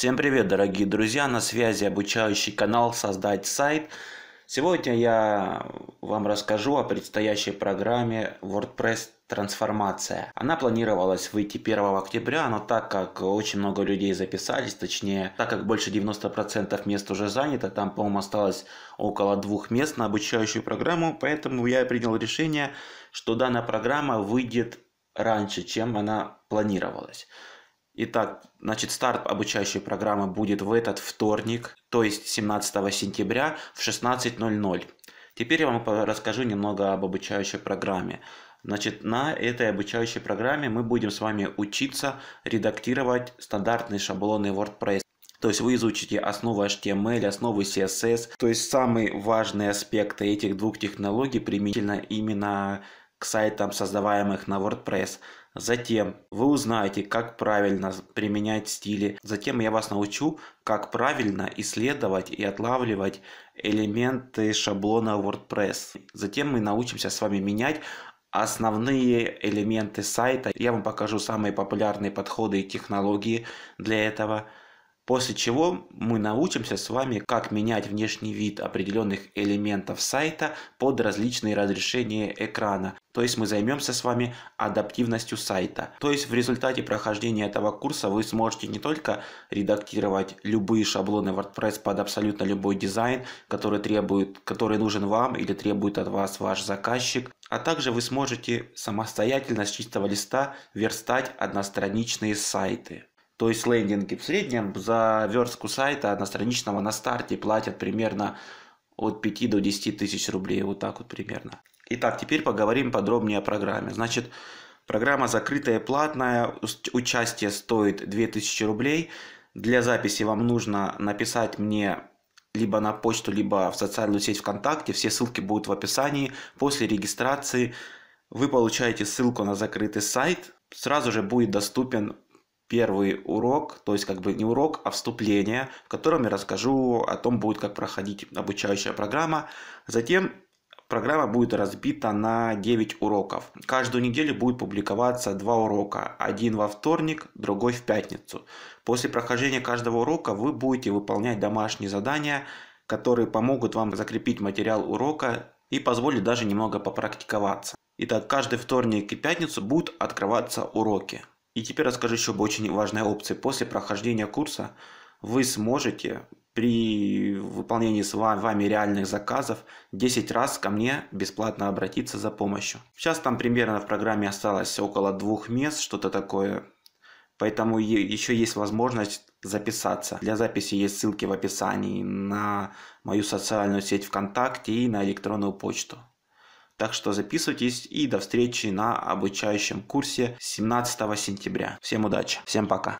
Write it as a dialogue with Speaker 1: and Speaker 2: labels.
Speaker 1: Всем привет, дорогие друзья! На связи обучающий канал «Создать сайт». Сегодня я вам расскажу о предстоящей программе WordPress трансформация. Она планировалась выйти 1 октября, но так как очень много людей записались, точнее, так как больше 90% мест уже занято, там, по-моему, осталось около двух мест на обучающую программу, поэтому я принял решение, что данная программа выйдет раньше, чем она планировалась. Итак, значит, старт обучающей программы будет в этот вторник, то есть 17 сентября в 16.00. Теперь я вам расскажу немного об обучающей программе. Значит, на этой обучающей программе мы будем с вами учиться редактировать стандартные шаблоны WordPress. То есть вы изучите основы HTML, основы CSS, то есть самые важные аспекты этих двух технологий применительно именно к сайтам, создаваемых на WordPress. Затем вы узнаете, как правильно применять стили. Затем я вас научу, как правильно исследовать и отлавливать элементы шаблона WordPress. Затем мы научимся с вами менять основные элементы сайта. Я вам покажу самые популярные подходы и технологии для этого. После чего мы научимся с вами, как менять внешний вид определенных элементов сайта под различные разрешения экрана. То есть мы займемся с вами адаптивностью сайта. То есть в результате прохождения этого курса вы сможете не только редактировать любые шаблоны WordPress под абсолютно любой дизайн, который, требует, который нужен вам или требует от вас ваш заказчик, а также вы сможете самостоятельно с чистого листа верстать одностраничные сайты. То есть лендинги в среднем за верстку сайта одностраничного на старте платят примерно от 5 до 10 тысяч рублей, вот так вот примерно. Итак, теперь поговорим подробнее о программе. Значит, программа закрытая, платная, участие стоит 2000 рублей. Для записи вам нужно написать мне либо на почту, либо в социальную сеть ВКонтакте. Все ссылки будут в описании. После регистрации вы получаете ссылку на закрытый сайт. Сразу же будет доступен первый урок, то есть как бы не урок, а вступление, в котором я расскажу о том, будет как проходить обучающая программа. Затем программа будет разбита на 9 уроков. Каждую неделю будет публиковаться два урока, один во вторник, другой в пятницу. После прохождения каждого урока вы будете выполнять домашние задания, которые помогут вам закрепить материал урока и позволят даже немного попрактиковаться. Итак, каждый вторник и пятницу будут открываться уроки. И теперь расскажу еще об очень важной опции. После прохождения курса вы сможете при выполнении с вами реальных заказов 10 раз ко мне бесплатно обратиться за помощью. Сейчас там примерно в программе осталось около двух мест, что-то такое. Поэтому еще есть возможность записаться. Для записи есть ссылки в описании на мою социальную сеть ВКонтакте и на электронную почту. Так что записывайтесь и до встречи на обучающем курсе 17 сентября. Всем удачи, всем пока.